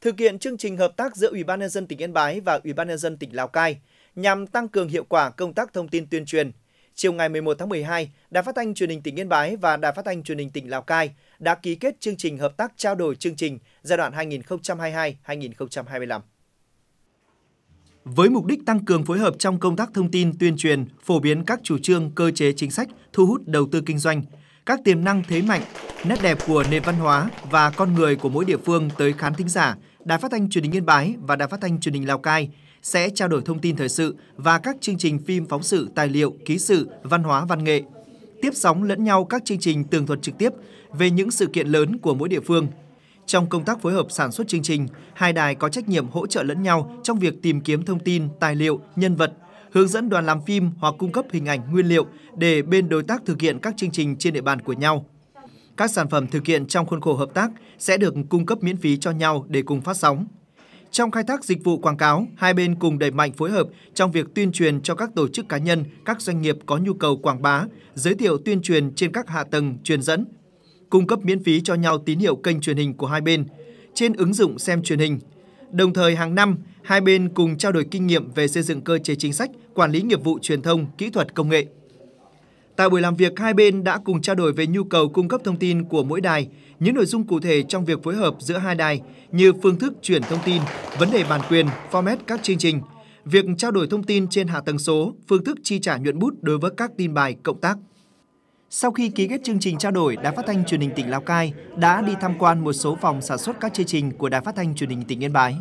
thực hiện chương trình hợp tác giữa Ủy ban nhân dân tỉnh Yên Bái và Ủy ban nhân dân tỉnh Lào Cai nhằm tăng cường hiệu quả công tác thông tin tuyên truyền. Chiều ngày 11 tháng 12, Đài Phát thanh Truyền hình tỉnh Yên Bái và Đài Phát thanh Truyền hình tỉnh Lào Cai đã ký kết chương trình hợp tác trao đổi chương trình giai đoạn 2022-2025. Với mục đích tăng cường phối hợp trong công tác thông tin tuyên truyền, phổ biến các chủ trương, cơ chế chính sách thu hút đầu tư kinh doanh, các tiềm năng thế mạnh, nét đẹp của nền văn hóa và con người của mỗi địa phương tới khán thính giả, Đài Phát thanh Truyền hình Yên Bái và Đài Phát thanh Truyền hình Lào Cai sẽ trao đổi thông tin thời sự và các chương trình phim phóng sự, tài liệu, ký sự, văn hóa, văn nghệ. Tiếp sóng lẫn nhau các chương trình tường thuật trực tiếp về những sự kiện lớn của mỗi địa phương. Trong công tác phối hợp sản xuất chương trình, hai đài có trách nhiệm hỗ trợ lẫn nhau trong việc tìm kiếm thông tin, tài liệu, nhân vật, hướng dẫn đoàn làm phim hoặc cung cấp hình ảnh nguyên liệu để bên đối tác thực hiện các chương trình trên địa bàn của nhau. Các sản phẩm thực hiện trong khuôn khổ hợp tác sẽ được cung cấp miễn phí cho nhau để cùng phát sóng. Trong khai thác dịch vụ quảng cáo, hai bên cùng đẩy mạnh phối hợp trong việc tuyên truyền cho các tổ chức cá nhân, các doanh nghiệp có nhu cầu quảng bá, giới thiệu tuyên truyền trên các hạ tầng truyền dẫn, cung cấp miễn phí cho nhau tín hiệu kênh truyền hình của hai bên trên ứng dụng xem truyền hình, Đồng thời hàng năm, hai bên cùng trao đổi kinh nghiệm về xây dựng cơ chế chính sách, quản lý nghiệp vụ truyền thông, kỹ thuật công nghệ. Tại buổi làm việc, hai bên đã cùng trao đổi về nhu cầu cung cấp thông tin của mỗi đài, những nội dung cụ thể trong việc phối hợp giữa hai đài như phương thức chuyển thông tin, vấn đề bản quyền, format các chương trình, việc trao đổi thông tin trên hạ tầng số, phương thức chi trả nhuận bút đối với các tin bài cộng tác. Sau khi ký kết chương trình trao đổi, Đài Phát thanh Truyền hình tỉnh Lào Cai đã đi tham quan một số phòng sản xuất các chương trình của Đài Phát thanh Truyền hình tỉnh Yên Bái.